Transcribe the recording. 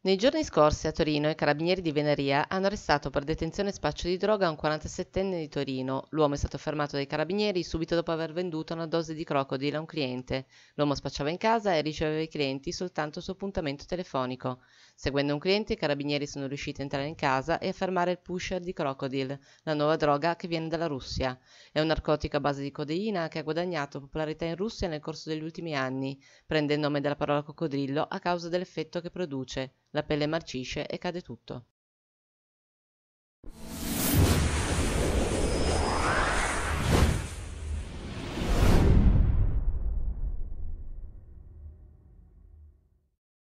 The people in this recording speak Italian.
Nei giorni scorsi a Torino i carabinieri di Veneria hanno arrestato per detenzione e spaccio di droga un 47enne di Torino. L'uomo è stato fermato dai carabinieri subito dopo aver venduto una dose di crocodile a un cliente. L'uomo spacciava in casa e riceveva i clienti soltanto su appuntamento telefonico. Seguendo un cliente i carabinieri sono riusciti a entrare in casa e a fermare il pusher di crocodile, la nuova droga che viene dalla Russia. È un narcotico a base di codeina che ha guadagnato popolarità in Russia nel corso degli ultimi anni. Prende il nome dalla parola coccodrillo a causa dell'effetto che produce la pelle marcisce e cade tutto